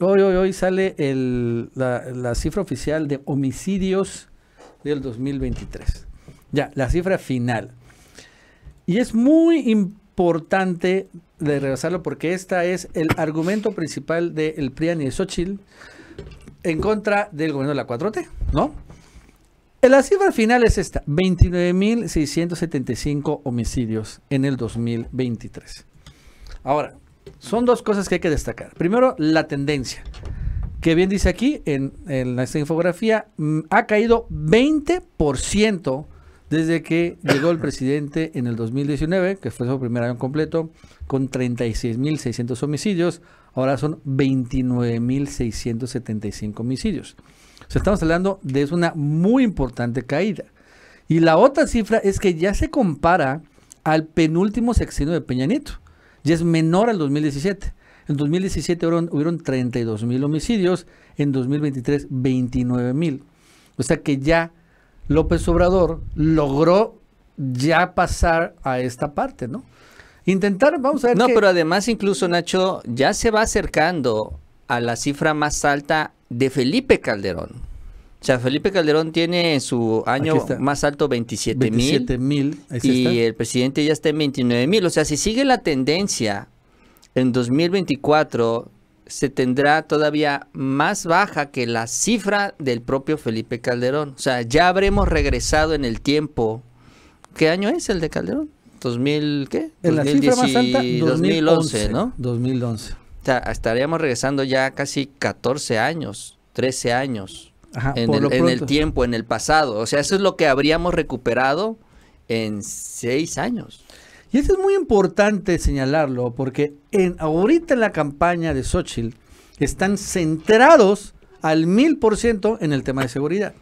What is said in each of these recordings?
Hoy, hoy, hoy sale la, cifra oficial de homicidios del 2023. Ya, la cifra final. Y es muy importante de regresarlo porque esta es el argumento principal del de PRIAN y Xochitl en contra del gobierno de la 4T, ¿no? La cifra final es esta, 29.675 homicidios en el 2023. Ahora, son dos cosas que hay que destacar. Primero, la tendencia. Que bien dice aquí en, esta infografía, mm, ha caído 20% desde que llegó el presidente en el 2019, que fue su primer año completo, con 36.600 homicidios. Ahora son 29.675 homicidios. O sea, estamos hablando de una muy importante caída. Y la otra cifra es que ya se compara al penúltimo sexenio de Peña Nieto ya es menor al 2017. En 2017 hubieron, 32 mil homicidios, en 2023 29 mil. O sea que ya López Obrador logró ya pasar a esta parte, ¿no? Intentar, vamos a ver. No, pero además incluso Nacho ya se va acercando a la cifra más alta de Felipe Calderón. O sea, Felipe Calderón tiene su año más alto 27 mil. Y el presidente ya está en 29 mil. O sea, si sigue la tendencia, en 2024 se tendrá todavía más baja que la cifra del propio Felipe Calderón. O sea, ya habremos regresado en el tiempo. ¿Qué año es el de Calderón? 2000, ¿qué? En la cifra más alta, 2011, 2011, ¿no? 2011. O sea, estaríamos regresando ya casi 14 años, 13 años en, el, tiempo, en el pasado. O sea, eso es lo que habríamos recuperado en seis años. Y eso es muy importante señalarlo, porque ahorita en la campaña de Xochitl están centrados al mil por ciento en el tema de seguridad.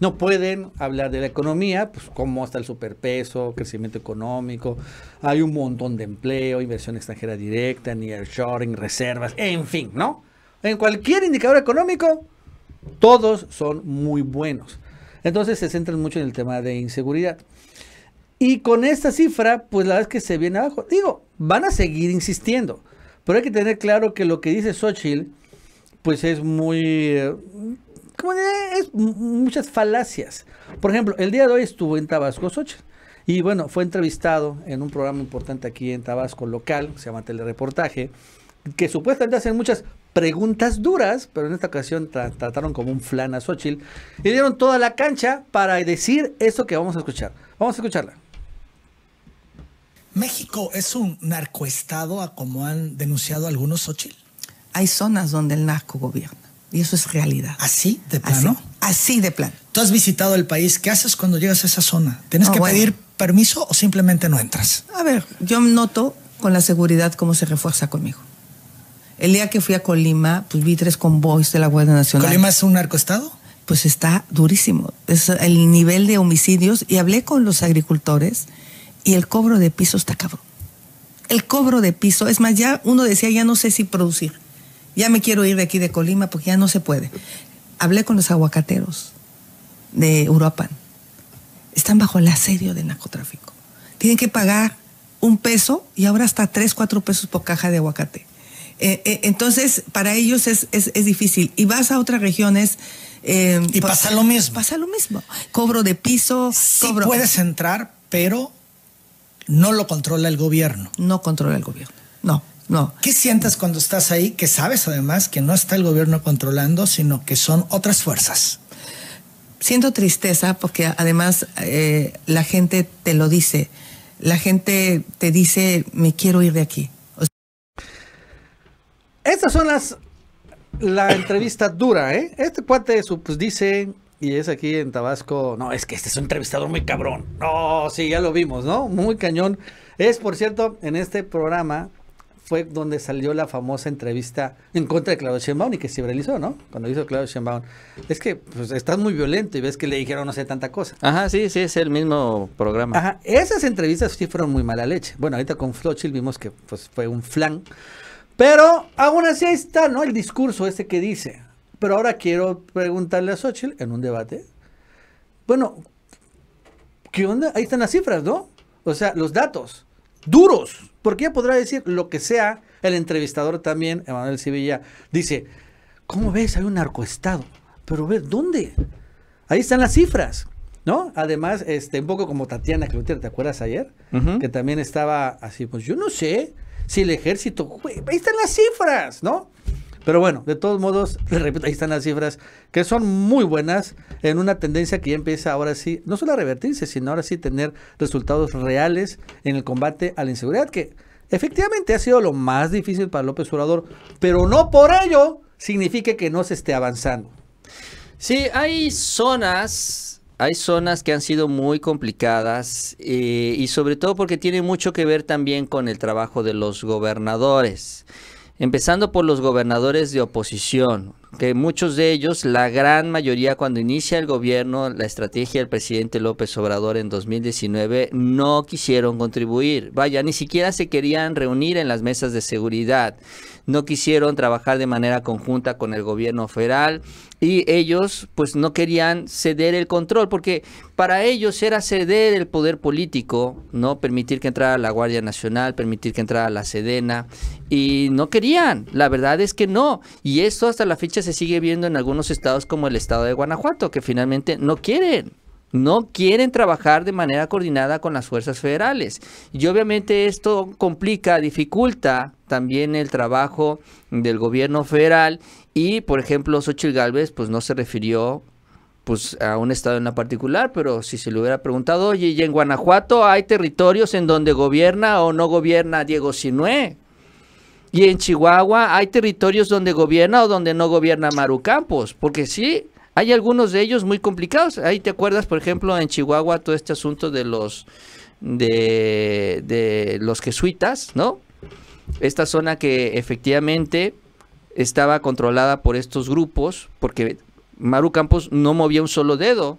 No pueden hablar de la economía, pues cómo está el superpeso, crecimiento económico, hay un montón de empleo, inversión extranjera directa, nearshoring, reservas, en fin, ¿no? En cualquier indicador económico, todos son muy buenos. Entonces se centran mucho en el tema de inseguridad. Y con esta cifra, pues la verdad es que se viene abajo. Digo, van a seguir insistiendo, pero hay que tener claro que lo que dice Xochitl, pues es muy... Eh, Como es muchas falacias. Por ejemplo, el día de hoy estuvo en Tabasco Xochitl. Y bueno, fue entrevistado en un programa importante aquí en Tabasco local, se llama Telereportaje, que supuestamente hacen muchas preguntas duras, pero en esta ocasión trataron como un flan a Xochitl y dieron toda la cancha para decir eso que vamos a escuchar. Vamos a escucharla. ¿México es un narcoestado a como han denunciado algunos Xochitl? Hay zonas donde el narco gobierna y eso es realidad. ¿Así de plano? Así, de plano. Tú has visitado el país, ¿qué haces cuando llegas a esa zona? ¿Tienes que pedir permiso o simplemente no entras? A ver, yo noto con la seguridad cómo se refuerza conmigo. El día que fui a Colima, pues vi tres convoys de la Guardia Nacional. ¿Colima es un narcoestado? Pues está durísimo. Es el nivel de homicidios. Y hablé con los agricultores y el cobro de piso está cabrón. El cobro de piso, es más, ya uno decía, ya no sé si producir. Ya me quiero ir de aquí de Colima porque ya no se puede. Hablé con los aguacateros de Europa. Están bajo el asedio del narcotráfico. Tienen que pagar un peso y ahora hasta tres, cuatro pesos por caja de aguacate eh, eh, entonces, para ellos es, difícil. Y vas a otras regiones. Eh, y pues, pasa lo mismo. Pasa lo mismo. Cobro de piso. Sí puedes entrar, pero no lo controla el gobierno. No controla el gobierno. No, no. ¿Qué sientes cuando estás ahí? Que sabes además que no está el gobierno controlando, sino que son otras fuerzas. Siento tristeza porque además la gente te lo dice. La gente te dice, me quiero ir de aquí estas son las. La entrevista dura, ¿eh? Este cuate pues, dice. Y es aquí en Tabasco. No, es que este es un entrevistador muy cabrón. No, sí, ya lo vimos, ¿no? Muy cañón. Es, por cierto, en este programa fue donde salió la famosa entrevista en contra de Claudio Sheinbaum y que se realizó, ¿no? Cuando hizo Claudio Sheinbaum. Es que pues, estás muy violento y ves que le dijeron no sé tanta cosa. Ajá, sí, sí, es el mismo programa. Ajá, esas entrevistas sí fueron muy mala leche. Bueno, ahorita con Flochil vimos que pues, fue un flan. Pero aún así ahí está, ¿no? El discurso este que dice. Pero ahora quiero preguntarle a Xochitl en un debate. Bueno, ¿qué onda? Ahí están las cifras, ¿no? O sea, los datos duros, porque ella podrá decir lo que sea. El entrevistador también, Emanuel Sevilla, dice, ¿cómo ves? Hay un narcoestado. Pero ¿ves ¿dónde? Ahí están las cifras, ¿no? Además, este, un poco como Tatiana Cloutier, ¿te acuerdas ayer? Que también estaba así, pues yo no sé si el ejército, ahí están las cifras, ¿no? Pero bueno, de todos modos, les repito, ahí están las cifras, que son muy buenas en una tendencia que ya empieza ahora sí, no solo a revertirse, sino ahora sí tener resultados reales en el combate a la inseguridad, que efectivamente ha sido lo más difícil para López Obrador, pero no por ello significa que no se esté avanzando. Sí, hay zonas hay zonas que han sido muy complicadas eh, y sobre todo porque tiene mucho que ver también con el trabajo de los gobernadores. Empezando por los gobernadores de oposición, que muchos de ellos, la gran mayoría cuando inicia el gobierno, la estrategia del presidente López Obrador en 2019, no quisieron contribuir. Vaya, ni siquiera se querían reunir en las mesas de seguridad. No quisieron trabajar de manera conjunta con el gobierno federal y ellos pues no querían ceder el control porque para ellos era ceder el poder político, no permitir que entrara la Guardia Nacional, permitir que entrara la Sedena y no querían, la verdad es que no y esto hasta la fecha se sigue viendo en algunos estados como el estado de Guanajuato que finalmente no quieren no quieren trabajar de manera coordinada con las fuerzas federales. Y obviamente esto complica, dificulta también el trabajo del gobierno federal y, por ejemplo, Xochitl Galvez pues no se refirió pues a un estado en la particular, pero si se le hubiera preguntado, oye, ¿y en Guanajuato hay territorios en donde gobierna o no gobierna Diego Sinué? Y en Chihuahua hay territorios donde gobierna o donde no gobierna Maru Campos, porque sí, hay algunos de ellos muy complicados. Ahí te acuerdas, por ejemplo, en Chihuahua todo este asunto de los de, de los jesuitas, ¿no? Esta zona que efectivamente estaba controlada por estos grupos, porque Maru Campos no movía un solo dedo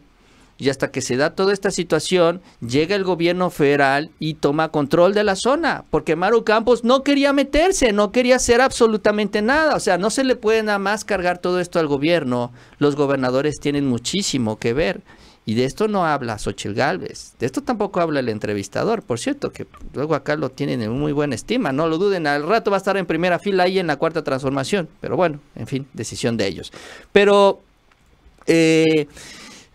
y hasta que se da toda esta situación, llega el gobierno federal y toma control de la zona, porque Maru Campos no quería meterse, no quería hacer absolutamente nada. O sea, no se le puede nada más cargar todo esto al gobierno. Los gobernadores tienen muchísimo que ver. Y de esto no habla Xochitl Galvez. De esto tampoco habla el entrevistador, por cierto, que luego acá lo tienen en muy buena estima. No lo duden, al rato va a estar en primera fila ahí en la cuarta transformación. Pero bueno, en fin, decisión de ellos. Pero. Eh,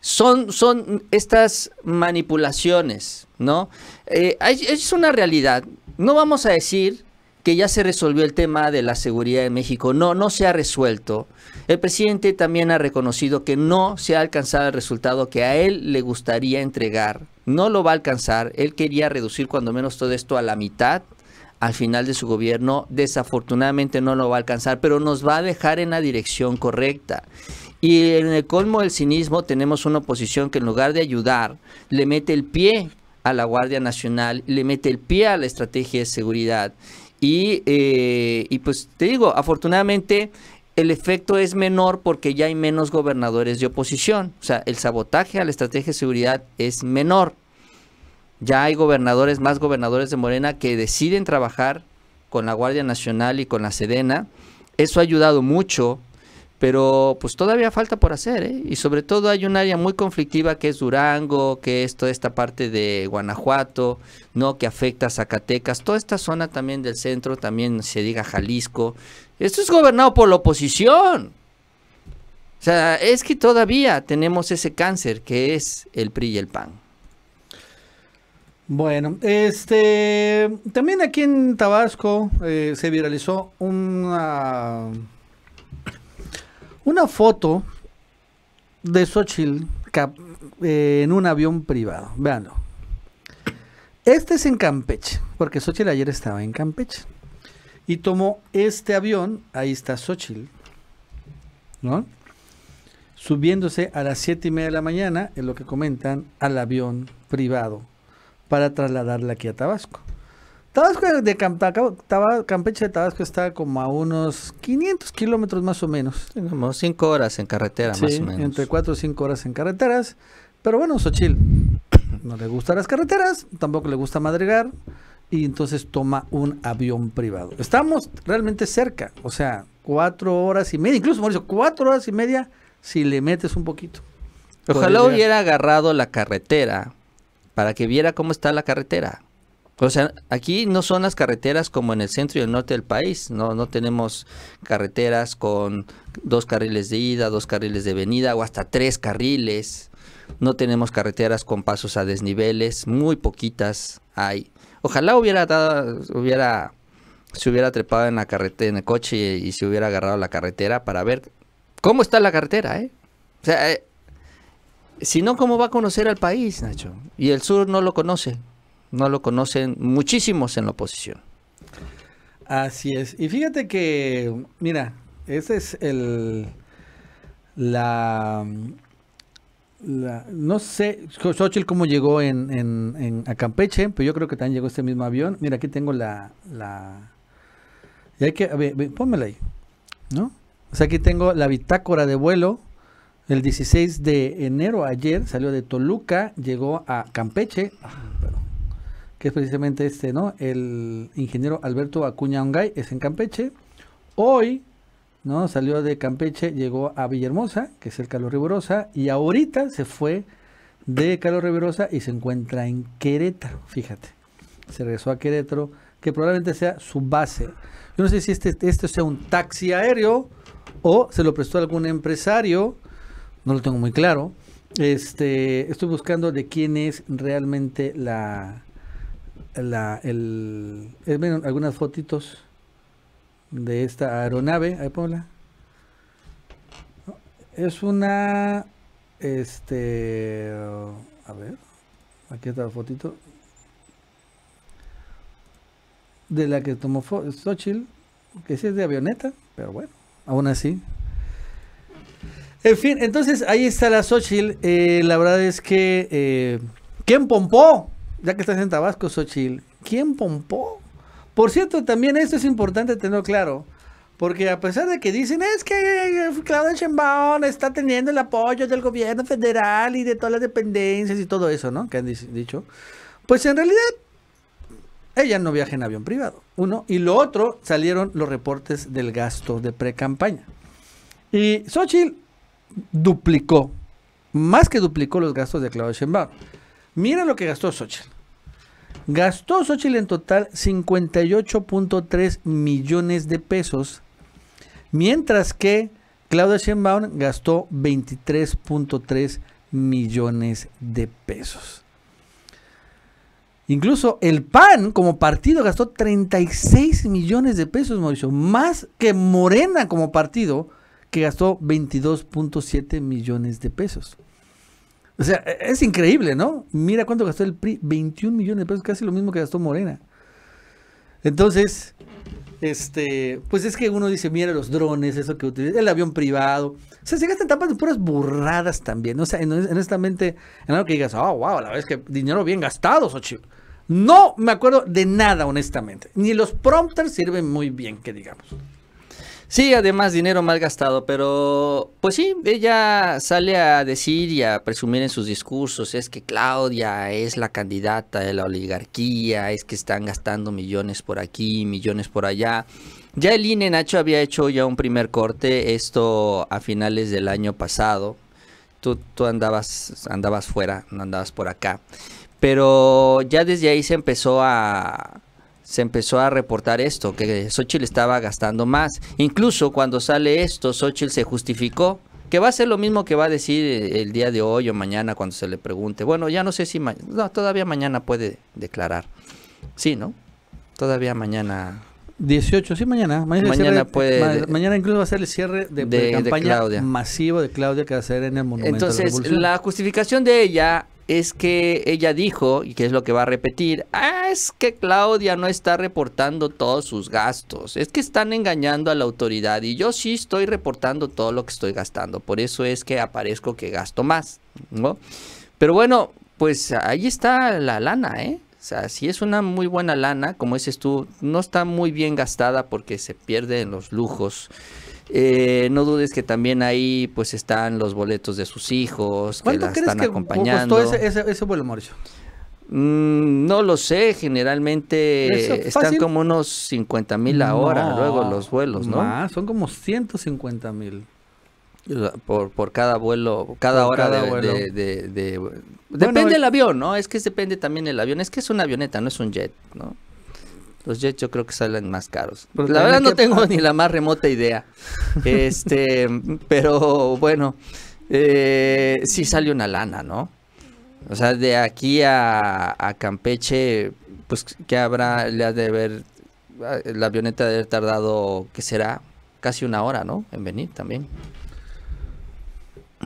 son, estas manipulaciones, ¿no? Eh, es una realidad. No vamos a decir que ya se resolvió el tema de la seguridad de México. No, no se ha resuelto. El presidente también ha reconocido que no se ha alcanzado el resultado que a él le gustaría entregar. No lo va a alcanzar. Él quería reducir cuando menos todo esto a la mitad al final de su gobierno, desafortunadamente no lo va a alcanzar, pero nos va a dejar en la dirección correcta. Y en el colmo del cinismo tenemos una oposición que en lugar de ayudar, le mete el pie a la Guardia Nacional, le mete el pie a la estrategia de seguridad. Y, eh, pues te digo, afortunadamente el efecto es menor porque ya hay menos gobernadores de oposición. O sea, el sabotaje a la estrategia de seguridad es menor. Ya hay gobernadores, más gobernadores de Morena que deciden trabajar con la Guardia Nacional y con la Sedena. Eso ha ayudado mucho, pero pues todavía falta por hacer. ¿eh? Y sobre todo hay un área muy conflictiva que es Durango, que es toda esta parte de Guanajuato, no que afecta a Zacatecas, toda esta zona también del centro, también se diga Jalisco. Esto es gobernado por la oposición. O sea, es que todavía tenemos ese cáncer que es el PRI y el PAN. Bueno, este también aquí en Tabasco eh, se viralizó una una foto de Xochitl eh, en un avión privado. Veanlo. Este es en Campeche, porque Xochitl ayer estaba en Campeche. Y tomó este avión, ahí está Xochitl, ¿no? Subiéndose a las siete y media de la mañana, en lo que comentan, al avión privado para trasladarla aquí a Tabasco. Tabasco de Campeche de Tabasco está como a unos 500 kilómetros más o menos. Como 5 horas en carretera más o menos. Entre 4 o 5 horas en carreteras. Pero bueno, Sochil, no le gustan las carreteras, tampoco le gusta madrigar y entonces toma un avión privado. Estamos realmente cerca, o sea, 4 horas y media, incluso Mauricio, 4 horas y media si le metes un poquito. Ojalá hubiera agarrado la carretera para que viera cómo está la carretera. O sea, aquí no son las carreteras como en el centro y el norte del país, no, no tenemos carreteras con dos carriles de ida, dos carriles de venida o hasta tres carriles. No tenemos carreteras con pasos a desniveles, muy poquitas hay. Ojalá hubiera dado, hubiera, se hubiera trepado en la carretera, en el coche y, se hubiera agarrado la carretera para ver cómo está la carretera, ¿eh? O sea, eh, si no, ¿cómo va a conocer al país, Nacho? Y el sur no lo conoce. No lo conocen muchísimos en la oposición. Así es. Y fíjate que, mira, ese es el. La. no sé, Xochitl cómo llegó en, a Campeche, pero yo creo que también llegó este mismo avión. Mira, aquí tengo la. la y hay que. A pónmela ahí. ¿No? O sea, aquí tengo la bitácora de vuelo el 16 de enero, ayer, salió de Toluca, llegó a Campeche, que es precisamente este, ¿no? El ingeniero Alberto Acuña Ongay, es en Campeche. Hoy, ¿no? Salió de Campeche, llegó a Villahermosa, que es el Carlos Riverosa, y ahorita se fue de Carlos Riverosa y se encuentra en Querétaro, fíjate. Se regresó a Querétaro, que probablemente sea su base. Yo no sé si este, este sea un taxi aéreo o se lo prestó algún empresario no lo tengo muy claro. Este, estoy buscando de quién es realmente la, la el, algunas fotitos de esta aeronave. Ahí Es una, este, a ver, aquí está la fotito de la que tomó que sí es de avioneta, pero bueno, aún así en fin, entonces ahí está la Xochil. Eh, la verdad es que. Eh, ¿Quién pompó? Ya que estás en Tabasco, Xochil, ¿Quién pompó? Por cierto, también esto es importante tenerlo claro. Porque a pesar de que dicen, es que eh, Claudia Sheinbaum está teniendo el apoyo del gobierno federal y de todas las dependencias y todo eso, ¿no? Que han dicho. Pues en realidad, ella no viaja en avión privado, uno. Y lo otro, salieron los reportes del gasto de pre-campaña. Y Xochitl duplicó, más que duplicó los gastos de de Sheinbaum. Mira lo que gastó Xochitl. Gastó Xochitl en total 58.3 millones de pesos, mientras que Claudia Sheinbaum gastó 23.3 millones de pesos. Incluso el PAN como partido gastó 36 millones de pesos, Mauricio, más que Morena como partido que gastó 22.7 millones de pesos. O sea, e-, es increíble, ¿no? Mira cuánto gastó el PRI, 21 millones de pesos, casi lo mismo que gastó Morena. Entonces, este, pues es que uno dice, mira los drones, eso que utiliza, el avión privado. O sea, se gastan tapas de puras burradas también. O sea, honestamente, en algo que digas, oh, ah, wow, la vez que dinero bien gastado, Xochitl. No me acuerdo de nada, honestamente. Ni los prompters sirven muy bien, que digamos. Sí, además dinero mal gastado, pero pues sí, ella sale a decir y a presumir en sus discursos, es que Claudia es la candidata de la oligarquía, es que están gastando millones por aquí, millones por allá. Ya el INE Nacho había hecho ya un primer corte, esto a finales del año pasado. Tú, tú andabas, andabas fuera, no andabas por acá. Pero ya desde ahí se empezó a, se empezó a reportar esto, que Xochitl estaba gastando más. Incluso cuando sale esto, Xochitl se justificó, que va a ser lo mismo que va a decir eh, el día de hoy o mañana cuando se le pregunte. Bueno, ya no sé si no, todavía mañana puede declarar. Sí, ¿no? Todavía mañana 18, sí, mañana. Mañana, puede, mañana incluso va a ser el cierre de, campaña de Claudia que va a ser en el Monumento Entonces, la, justificación de ella es que ella dijo, y que es lo que va a repetir, ah, es que Claudia no está reportando todos sus gastos, es que están engañando a la autoridad y yo sí estoy reportando todo lo que estoy gastando, por eso es que aparezco que gasto más, ¿no? Pero bueno, pues ahí está la lana, ¿eh? O sea, si es una muy buena lana, como dices tú, no está muy bien gastada porque se pierde en los lujos. Eh, no dudes que también ahí pues están los boletos de sus hijos, que ¿Cuánto ese, ese vuelo, Mauricio? Mm, no lo sé, generalmente están como unos 50 mil ahora, luego los vuelos, ¿no? Ah, son como 150 mil. Por, cada vuelo, cada hora de, vuelo. de, de, Depende del avión, ¿no? Es que depende también el avión. Es que es una avioneta, no es un jet, ¿no? Los Jets yo creo que salen más caros. la verdad no tengo ni la más remota idea. Este, pero bueno, eh, sí sale una lana, ¿no? O sea, de aquí a, Campeche, pues que habrá, le ha de haber, la avioneta de haber tardado, ¿qué será? Casi una hora, ¿no? En venir también.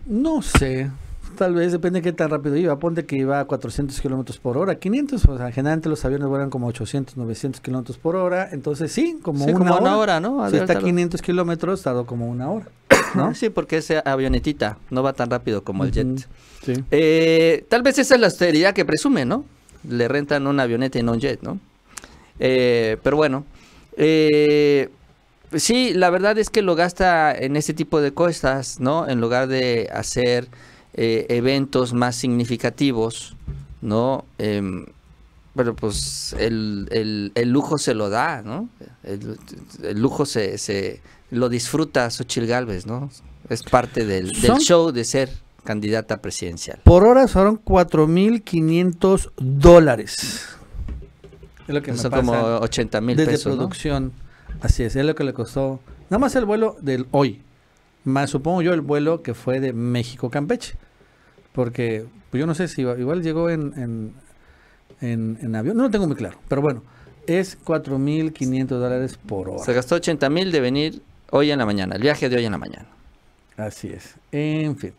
No sé. Tal vez, depende de qué tan rápido iba. Ponte que iba a 400 kilómetros por hora, 500. O sea, generalmente los aviones vuelan como 800, 900 kilómetros por hora. Entonces, sí, como, una, hora. ¿no? Si está 500 kilómetros, dado como una hora. ¿no? sí, porque esa avionetita, no va tan rápido como el jet. Eh, tal vez esa es la austeridad que presume, ¿no? Le rentan una avioneta y no un jet, ¿no? Eh, pero bueno. Eh, sí, la verdad es que lo gasta en este tipo de cosas, ¿no? En lugar de hacer eh, eventos más significativos, ¿no? Em, pero pues el, el, lujo se lo da, ¿no? El, lujo se, se, lo disfruta Xochil Gálvez, ¿no? Es parte del, show de ser candidata presidencial. Por hora fueron 4.500 dólares. Es dólares Son como 80 mil Desde producción. Así es, es lo que le costó. Nada más el vuelo del hoy. Más supongo yo el vuelo que fue de México-Campeche. Porque pues, yo no sé si igual llegó en, en, avión, no lo tengo muy claro, pero bueno, es 4.500 dólares por hora. Se gastó 80.000 de venir hoy en la mañana, el viaje de hoy en la mañana. Así es, en fin.